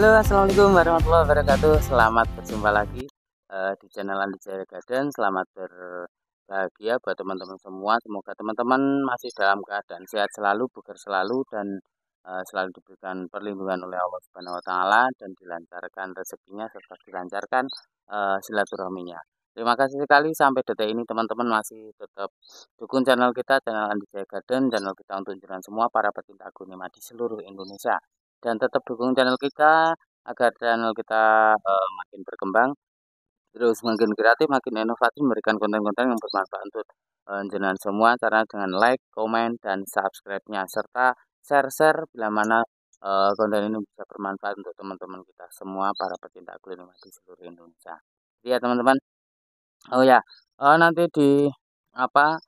Halo assalamualaikum warahmatullahi wabarakatuh Selamat berjumpa lagi uh, di channel Andi Jaya Garden Selamat berbahagia buat teman-teman semua Semoga teman-teman masih dalam keadaan sehat selalu, bugar selalu Dan uh, selalu diberikan perlindungan oleh Allah Subhanahu Wa Taala Dan dilancarkan rezekinya serta dilancarkan uh, silaturahminya Terima kasih sekali sampai detik ini teman-teman masih tetap dukung channel kita, channel Andi Jaya Garden, channel kita untuk jalan semua para pecinta agunima di seluruh Indonesia dan tetap dukung channel kita agar channel kita uh, makin berkembang terus makin kreatif makin inovatif memberikan konten-konten yang bermanfaat untuk uh, semua karena dengan like komen dan subscribe-nya serta share-share bila mana uh, konten ini bisa bermanfaat untuk teman-teman kita semua para pecinta kuliner di seluruh Indonesia ya teman-teman oh ya uh, nanti di apa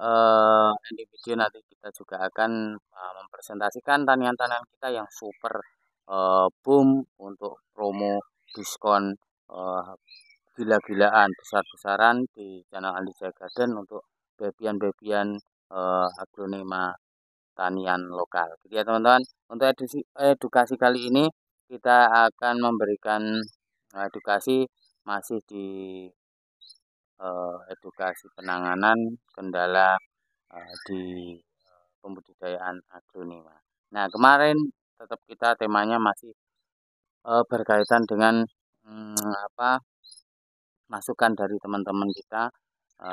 uh, di video nanti kita juga akan uh, mempresentasikan tanian-tanian kita yang super uh, boom untuk promo diskon uh, gila-gilaan besar-besaran di channel Andi Garden untuk bebian-bebian uh, aglonema tanian lokal. Jadi ya teman-teman, untuk edisi, edukasi kali ini kita akan memberikan edukasi masih di uh, edukasi penanganan kendala uh, di pembudidayaan aglonema. Nah, kemarin tetap kita temanya masih e, berkaitan dengan hmm, apa masukan dari teman-teman kita e,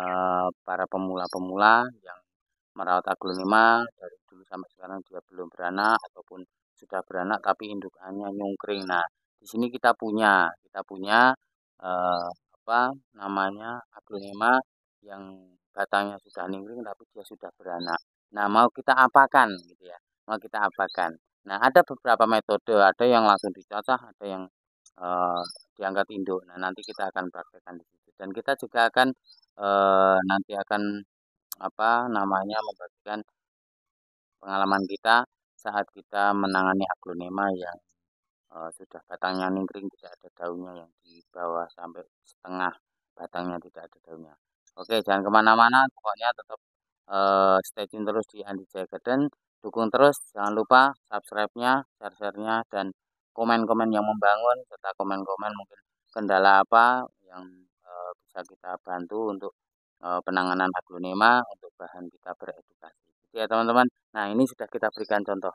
para pemula-pemula yang merawat aglonema dari dulu sampai sekarang juga belum beranak ataupun sudah beranak tapi indukannya nyungkring. Nah, di sini kita punya, kita punya e, apa namanya aglonema yang batangnya sudah nyungkring tapi dia sudah beranak. Nah, mau kita apakan gitu ya. Mau kita apakan. Nah, ada beberapa metode, ada yang langsung dicacah, ada yang uh, eh, diangkat induk. Nah, nanti kita akan praktekkan di situ. Dan kita juga akan uh, nanti akan apa namanya membagikan pengalaman kita saat kita menangani aglonema yang uh, sudah batangnya ningkring tidak ada daunnya yang di bawah sampai setengah batangnya tidak ada daunnya. Oke, jangan kemana-mana, pokoknya tetap uh, stay tune terus di Andi Jaya Garden dukung terus jangan lupa subscribe-nya share-share-nya dan komen-komen yang membangun serta komen-komen mungkin kendala apa yang uh, bisa kita bantu untuk uh, penanganan aglonema untuk bahan kita beredukasi ya teman-teman nah ini sudah kita berikan contoh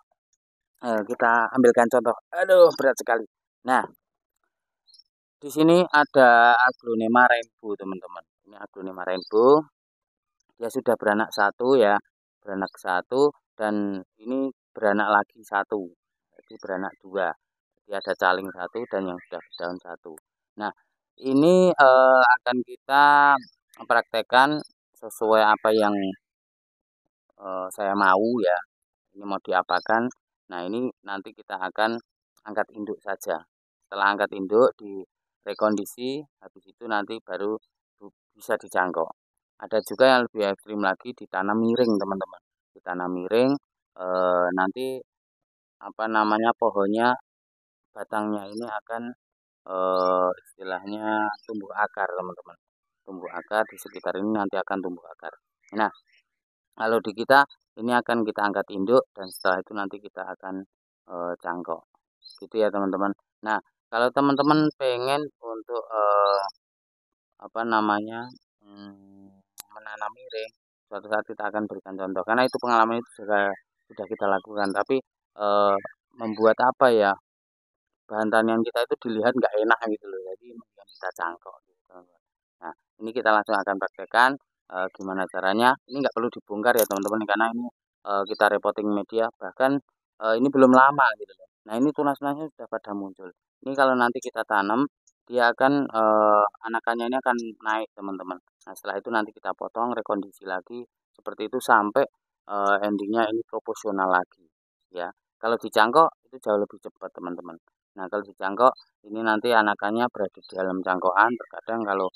uh, kita ambilkan contoh aduh berat sekali nah di sini ada aglonema rainbow teman-teman ini aglonema rainbow dia ya sudah beranak satu ya beranak satu dan ini beranak lagi satu jadi beranak dua jadi ada caling satu dan yang sudah daun satu nah ini eh, akan kita praktekkan sesuai apa yang eh, saya mau ya ini mau diapakan nah ini nanti kita akan angkat induk saja setelah angkat induk direkondisi habis itu nanti baru bisa dicangkok ada juga yang lebih ekstrim lagi ditanam miring teman-teman ditanam miring e, nanti apa namanya pohonnya batangnya ini akan e, istilahnya tumbuh akar teman-teman tumbuh akar di sekitar ini nanti akan tumbuh akar nah kalau di kita ini akan kita angkat induk dan setelah itu nanti kita akan e, cangkok gitu ya teman-teman nah kalau teman-teman pengen untuk e, apa namanya anak miring suatu saat kita akan berikan contoh karena itu pengalaman itu sudah sudah kita lakukan tapi e, membuat apa ya bahan tanian kita itu dilihat nggak enak gitu loh jadi kita cangkok gitu. nah ini kita langsung akan praktekkan e, gimana caranya ini nggak perlu dibongkar ya teman-teman karena ini e, kita reporting media bahkan e, ini belum lama gitu loh nah ini tunas-tunasnya sudah pada muncul ini kalau nanti kita tanam dia akan eh, anakannya ini akan naik teman-teman nah setelah itu nanti kita potong rekondisi lagi seperti itu sampai eh, endingnya ini proporsional lagi ya kalau dicangkok itu jauh lebih cepat teman-teman nah kalau dicangkok ini nanti anakannya berada di dalam cangkokan terkadang kalau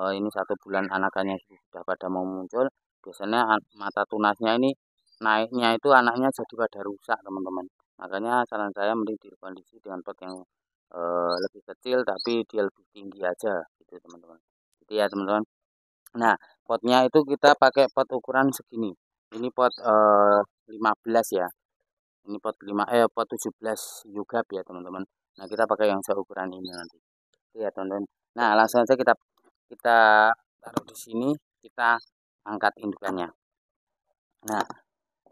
eh, ini satu bulan anakannya sudah pada mau muncul biasanya mata tunasnya ini naiknya itu anaknya jadi pada rusak teman-teman makanya saran saya mending kondisi dengan pot yang e, lebih kecil tapi dia lebih tinggi aja gitu teman-teman gitu ya teman-teman nah potnya itu kita pakai pot ukuran segini ini pot e, eh, 15 ya ini pot 5 eh pot 17 juga ya teman-teman nah kita pakai yang seukuran ini nanti gitu ya teman-teman nah langsung aja kita kita taruh di sini kita angkat indukannya nah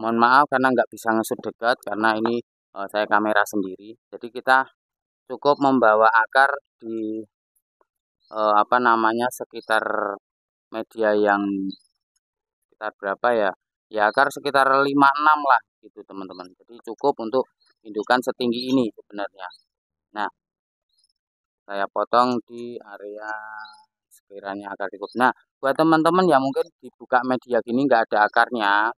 mohon maaf karena nggak bisa ngesut dekat karena ini uh, saya kamera sendiri jadi kita cukup membawa akar di eh, apa namanya sekitar media yang sekitar berapa ya ya akar sekitar 56 lah gitu teman-teman jadi cukup untuk indukan setinggi ini sebenarnya nah saya potong di area sekiranya akar cukup nah buat teman-teman yang mungkin dibuka media gini nggak ada akarnya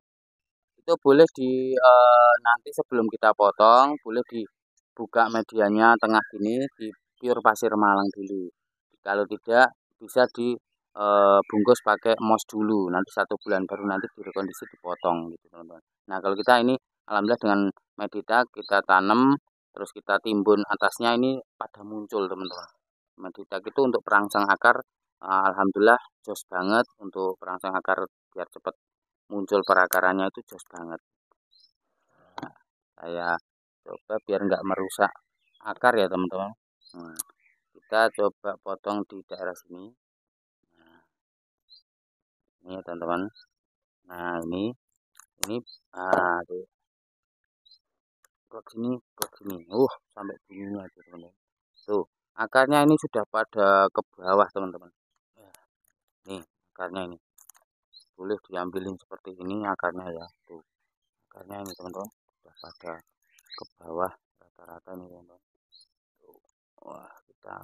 itu boleh di e, nanti sebelum kita potong boleh di buka medianya tengah gini di pure pasir malang dulu kalau tidak bisa dibungkus eh, pakai mos dulu nanti satu bulan baru nanti direkondisi dipotong gitu teman-teman nah kalau kita ini alhamdulillah dengan medita kita tanam terus kita timbun atasnya ini pada muncul teman-teman medita itu untuk perangsang akar eh, alhamdulillah jos banget untuk perangsang akar biar cepat muncul perakarannya itu jos banget saya nah, coba biar enggak merusak akar ya teman-teman nah, kita coba potong di daerah sini nah, ini ya teman-teman nah ini ini aduh ke sini ke sini uh sampai bunyinya aja teman-teman tuh akarnya ini sudah pada ke bawah teman-teman nih akarnya ini boleh diambilin seperti ini akarnya ya tuh akarnya ini teman-teman sudah pada ke bawah rata-rata nih teman ya, Tuh. wah kita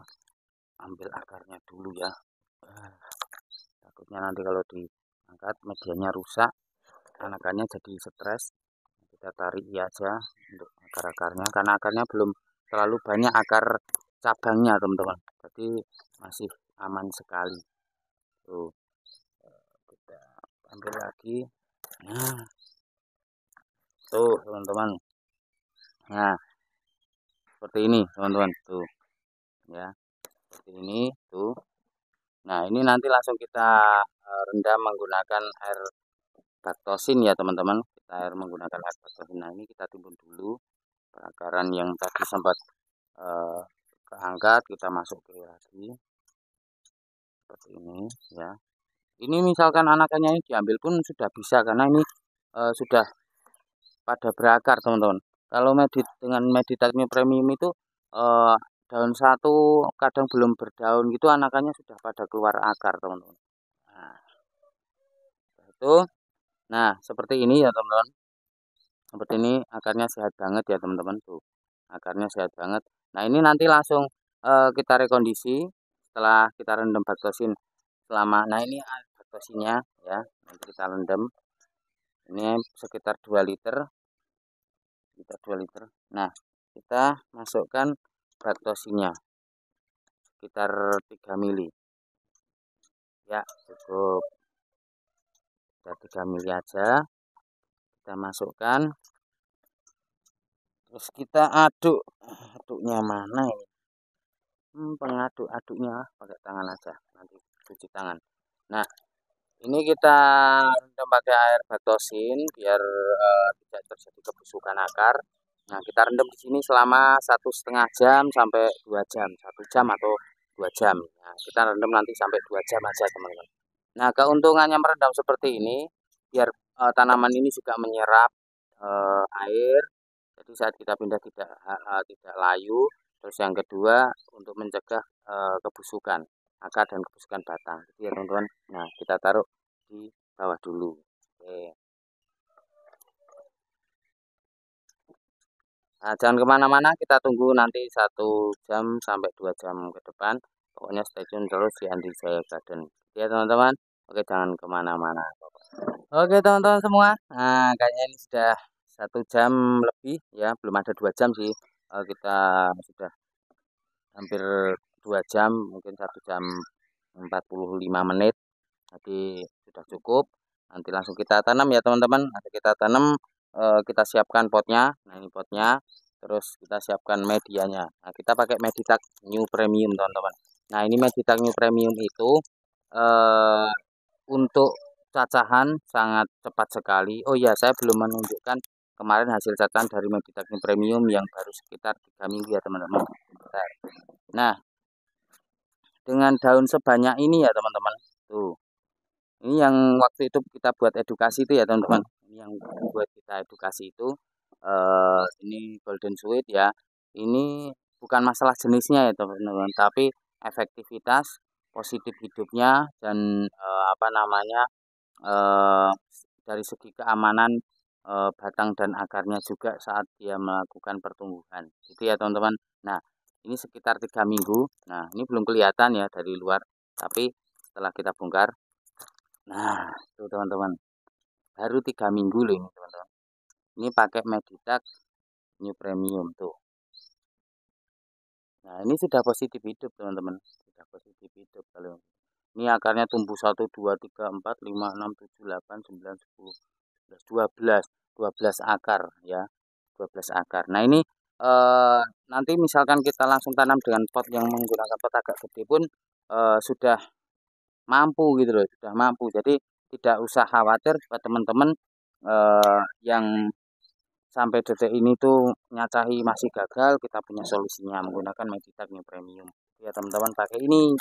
ambil akarnya dulu ya ah, takutnya nanti kalau diangkat medianya rusak anakannya jadi stres kita tarik iya aja untuk akar-akarnya karena akarnya belum terlalu banyak akar cabangnya teman-teman jadi masih aman sekali tuh kita ambil lagi nah tuh teman-teman nah seperti ini teman-teman tuh ya seperti ini tuh nah ini nanti langsung kita eh, rendam menggunakan air baktosin ya teman-teman kita air menggunakan air baktosin nah ini kita timbun dulu perakaran yang tadi sempat eh, keangkat kita masuk ke lagi seperti ini ya ini misalkan anakannya ini diambil pun sudah bisa karena ini eh, sudah pada berakar teman-teman kalau medit dengan meditatnya premium itu eh, daun satu kadang belum berdaun gitu anakannya sudah pada keluar akar teman-teman nah, itu nah seperti ini ya teman-teman seperti ini akarnya sehat banget ya teman-teman tuh akarnya sehat banget nah ini nanti langsung eh, kita rekondisi setelah kita rendam baktosin selama nah ini baktosinnya ya nanti kita rendam ini sekitar 2 liter kita 2 liter nah kita masukkan batosinya sekitar 3 mili ya cukup kita 3 mili aja kita masukkan terus kita aduk aduknya mana ini hmm, pengaduk aduknya pakai tangan aja nanti cuci tangan nah ini kita rendam pakai air batosin biar uh, tidak terjadi kebusukan akar nah kita rendam di sini selama satu setengah jam sampai dua jam satu jam atau dua jam nah, kita rendam nanti sampai dua jam aja teman-teman nah keuntungannya merendam seperti ini biar uh, tanaman ini juga menyerap uh, air jadi saat kita pindah tidak uh, tidak layu terus yang kedua untuk mencegah uh, kebusukan akar dan kebusukan batang jadi ya teman-teman nah kita taruh di bawah dulu oke nah jangan kemana-mana kita tunggu nanti satu jam sampai dua jam ke depan pokoknya stay tune terus di Andi Jaya Garden ya teman-teman oke jangan kemana-mana oke teman-teman semua nah kayaknya ini sudah satu jam lebih ya belum ada dua jam sih kita sudah hampir dua jam mungkin satu jam 45 menit jadi sudah cukup nanti langsung kita tanam ya teman-teman nanti kita tanam eh, kita siapkan potnya nah ini potnya terus kita siapkan medianya nah kita pakai meditag new premium teman-teman nah ini meditag new premium itu eh, untuk cacahan sangat cepat sekali oh iya saya belum menunjukkan kemarin hasil cacahan dari meditag new premium yang baru sekitar tiga minggu ya teman-teman nah dengan daun sebanyak ini ya teman-teman tuh ini yang waktu itu kita buat edukasi itu ya teman-teman ini yang buat kita edukasi itu uh, ini golden sweet ya ini bukan masalah jenisnya ya teman-teman tapi efektivitas positif hidupnya dan uh, apa namanya uh, dari segi keamanan batang dan akarnya juga saat dia melakukan pertumbuhan gitu ya teman-teman nah ini sekitar tiga minggu nah ini belum kelihatan ya dari luar tapi setelah kita bongkar nah itu teman-teman baru tiga minggu loh ini teman-teman ini pakai Meditak New Premium tuh nah ini sudah positif hidup teman-teman sudah positif hidup kalau ini akarnya tumbuh 1 2 3 4 5 6 7 8 9 10 11 12 12 akar ya 12 akar nah ini e, nanti misalkan kita langsung tanam dengan pot yang menggunakan pot agak gede pun e, sudah mampu gitu loh sudah mampu jadi tidak usah khawatir buat teman-teman e, yang sampai detik ini tuh nyacahi masih gagal kita punya solusinya menggunakan Meditag New Premium ya teman-teman pakai ini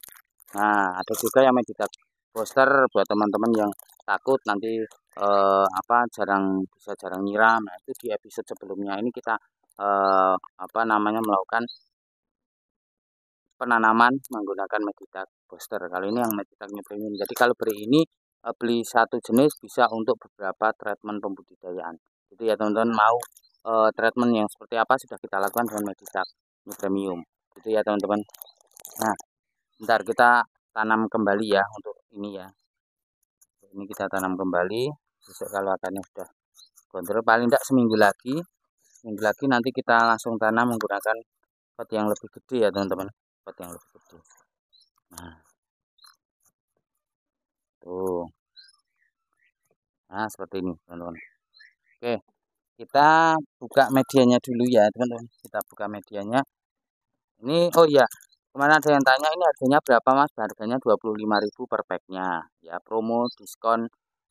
nah ada juga yang Meditag Booster buat teman-teman yang takut nanti eh, apa jarang bisa jarang nyiram nah itu di episode sebelumnya ini kita eh, apa namanya melakukan penanaman menggunakan metitak booster. Kalau ini yang metitaknya premium. Jadi kalau beri ini eh, beli satu jenis bisa untuk beberapa treatment pembudidayaan. Jadi ya teman-teman mau eh, treatment yang seperti apa sudah kita lakukan dengan metitak premium. Itu ya teman-teman. Nah, ntar kita tanam kembali ya untuk ini ya. Ini kita tanam kembali. Besok kalau akannya sudah kontrol paling tidak seminggu lagi minggu lagi nanti kita langsung tanam menggunakan pot yang lebih gede ya teman-teman pot yang lebih gede nah tuh nah seperti ini teman-teman oke kita buka medianya dulu ya teman-teman kita buka medianya ini oh iya kemana ada yang tanya ini harganya berapa mas harganya 25.000 per packnya ya promo diskon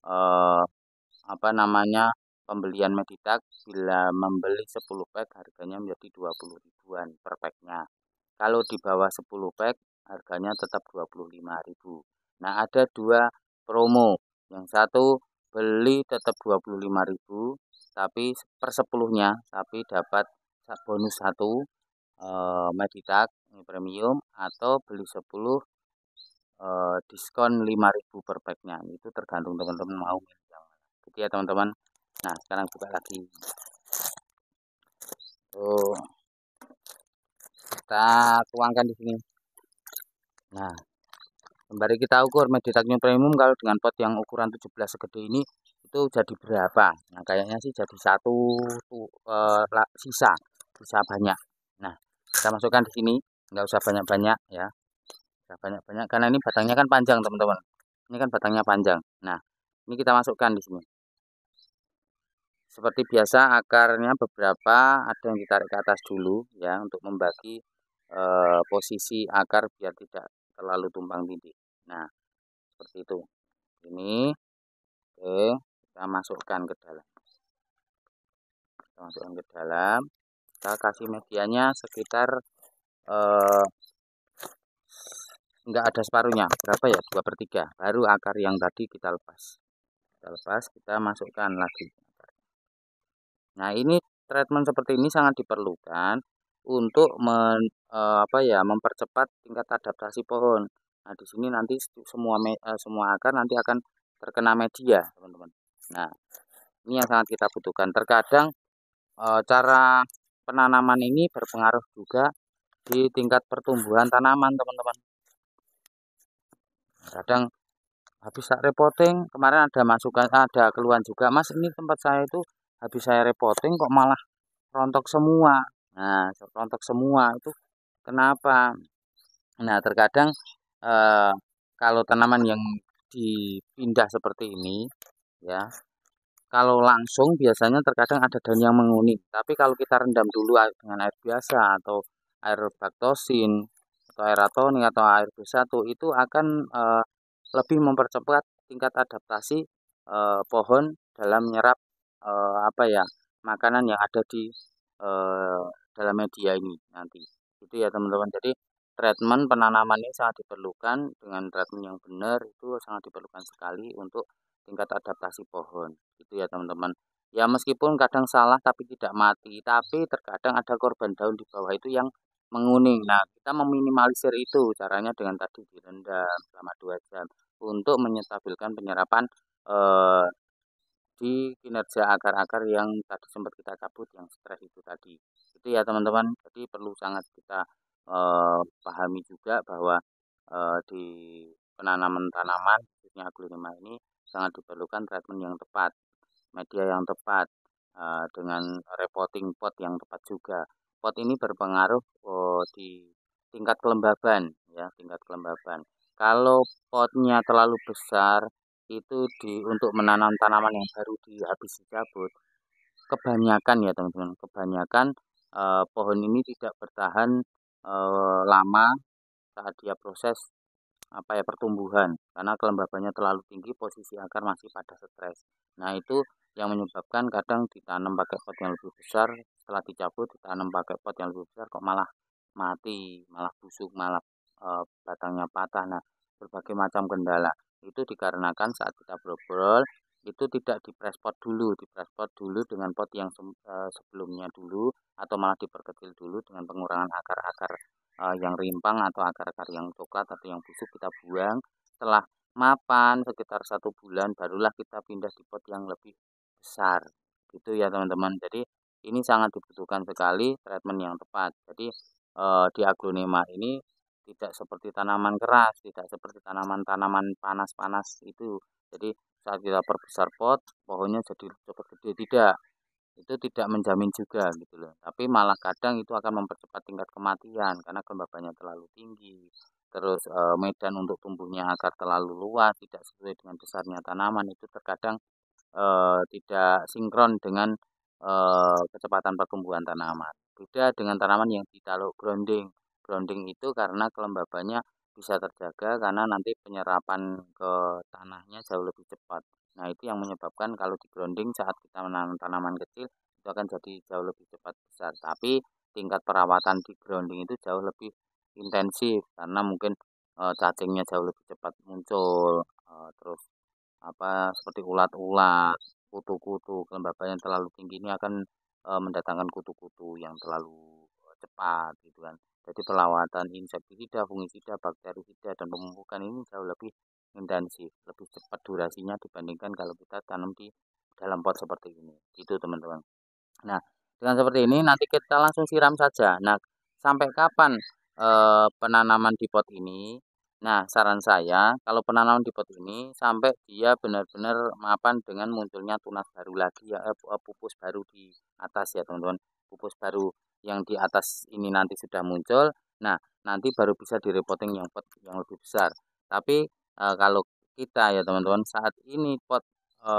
eh, apa namanya pembelian Meditak bila membeli 10 pack harganya menjadi 20 ribuan per packnya. Kalau di bawah 10 pack harganya tetap 25 ribu. Nah ada dua promo. Yang satu beli tetap 25 ribu tapi per sepuluhnya tapi dapat bonus satu e, Meditak premium atau beli 10 e, eh, diskon 5000 per packnya itu tergantung teman-teman mau yang mana. Jadi ya teman-teman nah sekarang buka lagi oh kita tuangkan di sini nah Sembari kita ukur meditaknya premium kalau dengan pot yang ukuran 17 segede ini itu jadi berapa nah kayaknya sih jadi satu tuh, eh, sisa sisa banyak nah kita masukkan di sini nggak usah banyak-banyak ya nggak banyak-banyak karena ini batangnya kan panjang teman-teman ini kan batangnya panjang nah ini kita masukkan di sini seperti biasa akarnya beberapa ada yang ditarik ke atas dulu ya untuk membagi e, posisi akar biar tidak terlalu tumpang tindih nah seperti itu ini oke kita masukkan ke dalam kita masukkan ke dalam kita kasih medianya sekitar e, eh, enggak ada separuhnya berapa ya dua per tiga baru akar yang tadi kita lepas kita lepas kita masukkan lagi Nah, ini treatment seperti ini sangat diperlukan untuk men, e, apa ya, mempercepat tingkat adaptasi pohon. Nah, di sini nanti semua eh, semua akar nanti akan terkena media, teman-teman. Nah, ini yang sangat kita butuhkan. Terkadang e, cara penanaman ini berpengaruh juga di tingkat pertumbuhan tanaman, teman-teman. Kadang habis tak reporting, kemarin ada masukan ada keluhan juga, Mas, ini tempat saya itu habis saya repoting kok malah rontok semua nah rontok semua itu kenapa nah terkadang eh, kalau tanaman yang dipindah seperti ini ya kalau langsung biasanya terkadang ada daun yang menguning tapi kalau kita rendam dulu dengan air biasa atau air baktosin atau air atoni atau air B1 itu akan eh, lebih mempercepat tingkat adaptasi eh, pohon dalam menyerap uh, apa ya makanan yang ada di uh, dalam media ini nanti itu ya teman-teman jadi treatment penanaman ini sangat diperlukan dengan treatment yang benar itu sangat diperlukan sekali untuk tingkat adaptasi pohon itu ya teman-teman ya meskipun kadang salah tapi tidak mati tapi terkadang ada korban daun di bawah itu yang menguning. Nah, kita meminimalisir itu caranya dengan tadi direndam selama dua jam untuk menyetabilkan penyerapan eh, di kinerja akar-akar yang tadi sempat kita cabut yang stres itu tadi itu ya teman-teman jadi perlu sangat kita pahami juga bahwa di penanaman tanaman khususnya aglonema ini sangat diperlukan treatment yang tepat media yang tepat dengan repotting pot yang tepat juga pot ini berpengaruh oh, di tingkat kelembaban ya tingkat kelembaban kalau potnya terlalu besar itu di untuk menanam tanaman yang baru dihabisi cabut kebanyakan ya teman-teman kebanyakan eh, pohon ini tidak bertahan eh, lama saat dia proses apa ya pertumbuhan karena kelembabannya terlalu tinggi posisi akar masih pada stres nah itu yang menyebabkan kadang ditanam pakai pot yang lebih besar setelah dicabut ditanam pakai pot yang lebih besar kok malah mati malah busuk malah eh, batangnya patah nah berbagai macam kendala itu dikarenakan saat kita berobrol itu tidak di press pot dulu, di press pot dulu dengan pot yang eh, sebelumnya dulu atau malah diperkecil dulu dengan pengurangan akar-akar uh, yang rimpang atau akar-akar yang coklat atau yang busuk kita buang. Setelah mapan sekitar satu bulan barulah kita pindah di pot yang lebih besar. Gitu ya teman-teman. Jadi ini sangat dibutuhkan sekali treatment yang tepat. Jadi uh, di aglonema ini tidak seperti tanaman keras tidak seperti tanaman-tanaman panas-panas itu jadi saat kita perbesar pot pohonnya jadi cepat gede tidak itu tidak menjamin juga gitu loh tapi malah kadang itu akan mempercepat tingkat kematian karena kelembabannya terlalu tinggi terus e, medan untuk tumbuhnya akar terlalu luas tidak sesuai dengan besarnya tanaman itu terkadang e, tidak sinkron dengan e, kecepatan pertumbuhan tanaman beda dengan tanaman yang ditaruh grounding grounding itu karena kelembabannya bisa terjaga karena nanti penyerapan ke tanahnya jauh lebih cepat. Nah, itu yang menyebabkan kalau di grounding saat kita menanam tanaman kecil itu akan jadi jauh lebih cepat besar. Tapi tingkat perawatan di grounding itu jauh lebih intensif karena mungkin e, cacingnya jauh lebih cepat muncul. E, terus apa seperti ulat-ulat, kutu-kutu, kelembaban yang terlalu tinggi ini akan e, mendatangkan kutu-kutu yang terlalu cepat gitu kan. Jadi pelawatan insektisida, fungisida, bakterisida, dan pemupukan ini jauh lebih intensif, lebih cepat durasinya dibandingkan kalau kita tanam di dalam pot seperti ini. Itu teman-teman. Nah, dengan seperti ini nanti kita langsung siram saja. Nah, sampai kapan e, penanaman di pot ini? Nah, saran saya kalau penanaman di pot ini sampai dia benar-benar mapan dengan munculnya tunas baru lagi ya eh, pupus baru di atas ya, teman-teman. Pupus baru yang di atas ini nanti sudah muncul nah nanti baru bisa direpoting yang pot yang lebih besar tapi e, kalau kita ya teman-teman saat ini pot e,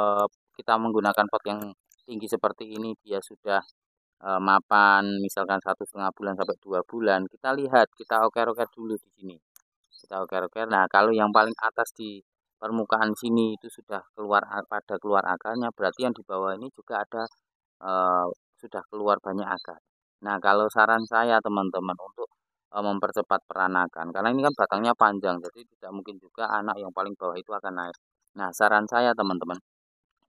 kita menggunakan pot yang tinggi seperti ini dia sudah e, mapan misalkan satu setengah bulan sampai dua bulan kita lihat kita oker-oker dulu di sini kita oker-oker nah kalau yang paling atas di permukaan sini itu sudah keluar pada keluar akarnya berarti yang di bawah ini juga ada e, sudah keluar banyak akar Nah, kalau saran saya teman-teman untuk uh, mempercepat peranakan karena ini kan batangnya panjang jadi tidak mungkin juga anak yang paling bawah itu akan naik. Nah, saran saya teman-teman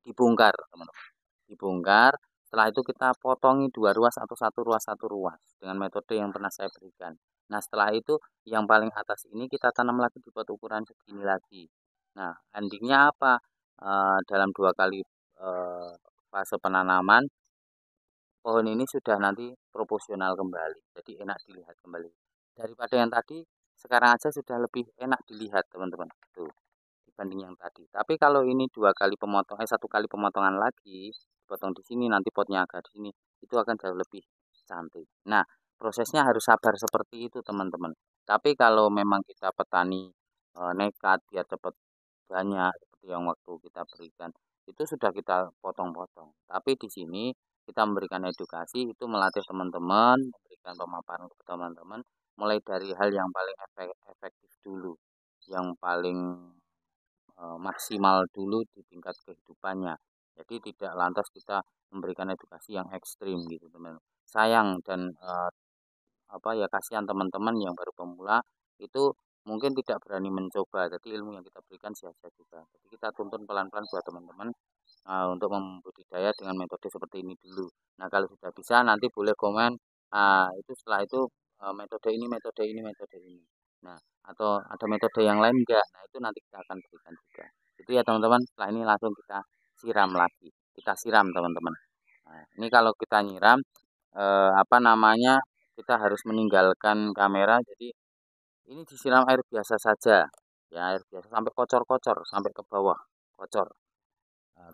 dibongkar, teman-teman. Dibongkar, setelah itu kita potongi dua ruas atau satu ruas satu ruas dengan metode yang pernah saya berikan. Nah, setelah itu yang paling atas ini kita tanam lagi di pot ukuran segini lagi. Nah, endingnya apa? Uh, dalam dua kali uh, fase penanaman pohon ini sudah nanti proporsional kembali jadi enak dilihat kembali daripada yang tadi sekarang aja sudah lebih enak dilihat teman-teman tuh dibanding yang tadi tapi kalau ini dua kali pemotong, eh, satu kali pemotongan lagi potong di sini nanti potnya agak di sini itu akan jauh lebih cantik nah prosesnya harus sabar seperti itu teman-teman tapi kalau memang kita petani e, nekat biar cepat banyak seperti yang waktu kita berikan itu sudah kita potong-potong tapi di sini kita memberikan edukasi itu melatih teman-teman memberikan pemaparan ke teman-teman mulai dari hal yang paling efek efektif dulu yang paling e, maksimal dulu di tingkat kehidupannya jadi tidak lantas kita memberikan edukasi yang ekstrim gitu teman teman sayang dan e, apa ya kasihan teman-teman yang baru pemula itu mungkin tidak berani mencoba jadi ilmu yang kita berikan sia-sia juga jadi kita tuntun pelan-pelan buat teman-teman uh, untuk membudidaya dengan metode seperti ini dulu. Nah kalau sudah bisa nanti boleh komen uh, itu setelah itu uh, metode ini metode ini metode ini. Nah atau ada metode yang lain enggak? Nah itu nanti kita akan berikan juga. Itu ya teman-teman. Setelah ini langsung kita siram lagi. Kita siram teman-teman. Nah, ini kalau kita nyiram uh, apa namanya kita harus meninggalkan kamera jadi ini disiram air biasa saja ya air biasa sampai kocor-kocor sampai ke bawah kocor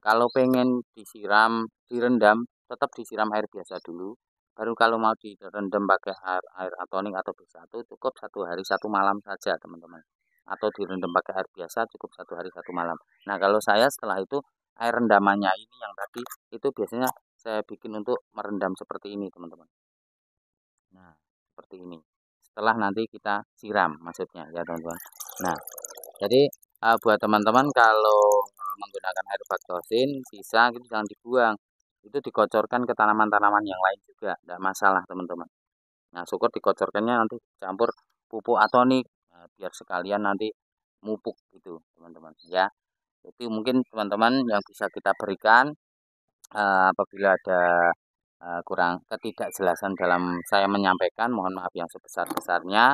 kalau pengen disiram, direndam, tetap disiram air biasa dulu. Baru kalau mau direndam pakai air, air atonik atau B1 cukup satu hari satu malam saja teman-teman. Atau direndam pakai air biasa cukup satu hari satu malam. Nah kalau saya setelah itu air rendamannya ini yang tadi itu biasanya saya bikin untuk merendam seperti ini teman-teman. Nah seperti ini. Setelah nanti kita siram maksudnya ya teman-teman. Nah jadi uh, buat teman-teman kalau eh, menggunakan herbaktosin bisa gitu jangan dibuang itu dikocorkan ke tanaman-tanaman yang lain juga tidak masalah teman-teman nah syukur dikocorkannya nanti campur pupuk atonik uh, biar sekalian nanti mupuk gitu teman-teman ya itu mungkin teman-teman yang bisa kita berikan uh, apabila ada kurang ketidakjelasan dalam saya menyampaikan mohon maaf yang sebesar-besarnya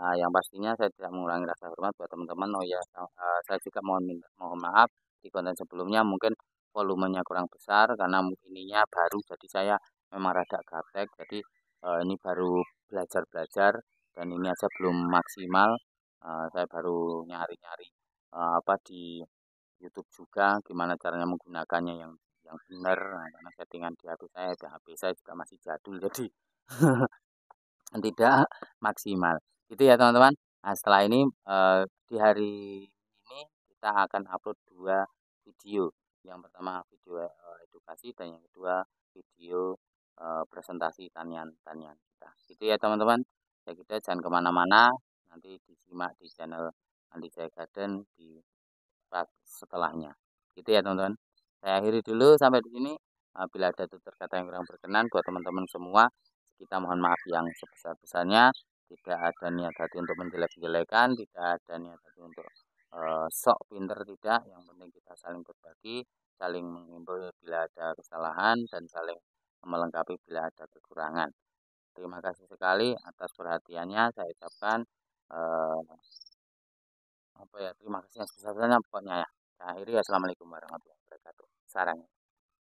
uh, yang pastinya saya tidak mengurangi rasa hormat buat teman-teman oh ya saya juga mohon mohon maaf di konten sebelumnya mungkin volumenya kurang besar karena ininya baru jadi saya memang rada gaptek jadi uh, ini baru belajar-belajar dan ini aja belum maksimal uh, saya baru nyari-nyari uh, apa di YouTube juga gimana caranya menggunakannya yang yang benar nah, karena settingan di HP saya di HP saya juga masih jadul jadi tidak maksimal Gitu ya teman-teman. Nah setelah ini uh, di hari ini kita akan upload dua video. Yang pertama video uh, edukasi dan yang kedua video uh, presentasi tanian-tanian kita. Gitu ya teman-teman. Ya kita gitu. jangan kemana-mana. Nanti disimak di channel Andi Jaya Garden di setelahnya. Gitu ya teman-teman. Saya akhiri dulu sampai di sini. Bila ada tutur kata yang kurang berkenan buat teman-teman semua, kita mohon maaf yang sebesar-besarnya tidak ada niat hati untuk menjelek-jelekan tidak ada niat hati untuk uh, sok pinter tidak yang penting kita saling berbagi saling mengimbau bila ada kesalahan dan saling melengkapi bila ada kekurangan terima kasih sekali atas perhatiannya saya ucapkan eh, apa ya terima kasih yang sebesar-besarnya pokoknya ya akhirnya assalamualaikum warahmatullahi wabarakatuh Sarannya.